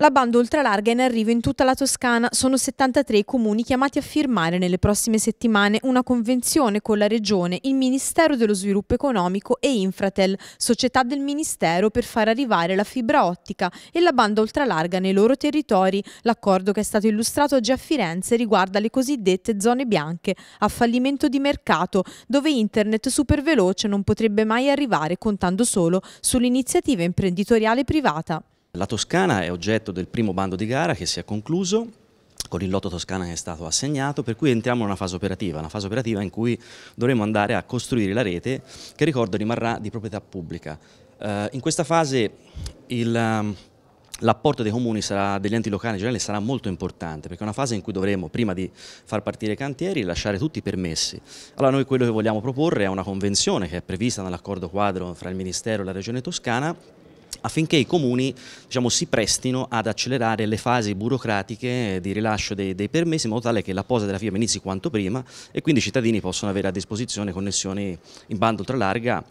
La banda ultralarga è in arrivo in tutta la Toscana. Sono 73 i comuni chiamati a firmare nelle prossime settimane una convenzione con la Regione, il Ministero dello Sviluppo Economico e Infratel, società del Ministero per far arrivare la fibra ottica e la banda ultralarga nei loro territori. L'accordo che è stato illustrato oggi a Firenze riguarda le cosiddette zone bianche, a fallimento di mercato, dove internet superveloce non potrebbe mai arrivare contando solo sull'iniziativa imprenditoriale privata. La Toscana è oggetto del primo bando di gara che si è concluso con il lotto Toscana che è stato assegnato, per cui entriamo in una fase operativa, una fase operativa in cui dovremo andare a costruire la rete che ricordo rimarrà di proprietà pubblica. Eh, in questa fase il... Ehm, l'apporto dei comuni sarà, degli enti locali in generale sarà molto importante perché è una fase in cui dovremo, prima di far partire i cantieri, lasciare tutti i permessi. Allora noi quello che vogliamo proporre è una convenzione che è prevista nell'accordo quadro fra il Ministero e la Regione Toscana affinché i comuni diciamo, si prestino ad accelerare le fasi burocratiche eh, di rilascio dei, dei permessi in modo tale che la posa della firma inizi quanto prima e quindi i cittadini possono avere a disposizione connessioni in banda ultralarga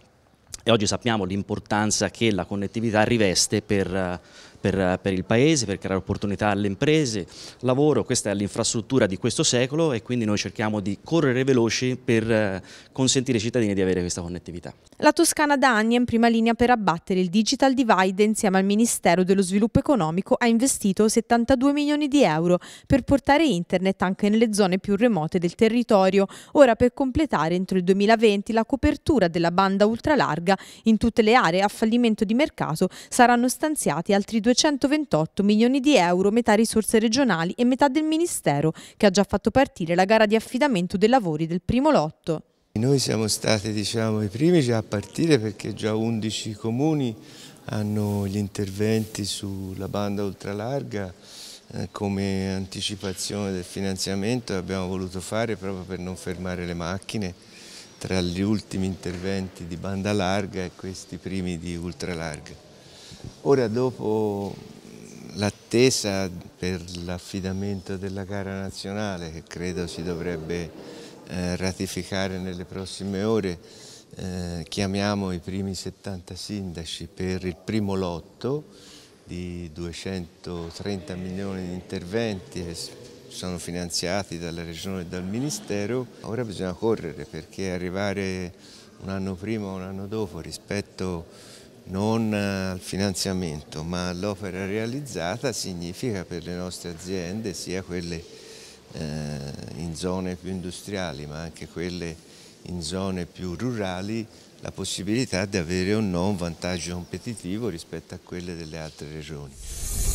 e oggi sappiamo l'importanza che la connettività riveste per, eh, per, per il Paese, per creare opportunità alle imprese, lavoro, questa è l'infrastruttura di questo secolo e quindi noi cerchiamo di correre veloci per eh, consentire ai cittadini di avere questa connettività. La Toscana da anni è in prima linea per abbattere il digital divide insieme al Ministero dello Sviluppo Economico ha investito 72 milioni di euro per portare internet anche nelle zone più remote del territorio, ora per completare entro il 2020 la copertura della banda ultralarga in tutte le aree a fallimento di mercato saranno stanziati altri 2 228 milioni di euro, metà risorse regionali e metà del Ministero, che ha già fatto partire la gara di affidamento dei lavori del primo lotto. Noi siamo stati diciamo, i primi già a partire perché già 11 comuni hanno gli interventi sulla banda ultralarga eh, come anticipazione del finanziamento abbiamo voluto fare proprio per non fermare le macchine tra gli ultimi interventi di banda larga e questi primi di ultralarga. Ora dopo l'attesa per l'affidamento della gara nazionale che credo si dovrebbe eh, ratificare nelle prossime ore, eh, chiamiamo i primi 70 sindaci per il primo lotto di 230 milioni di interventi che sono finanziati dalla Regione e dal Ministero. Ora bisogna correre perché arrivare un anno prima o un anno dopo rispetto non eh, al finanziamento ma all'opera realizzata significa per le nostre aziende sia quelle eh, in zone più industriali ma anche quelle in zone più rurali la possibilità di avere o no un vantaggio competitivo rispetto a quelle delle altre regioni.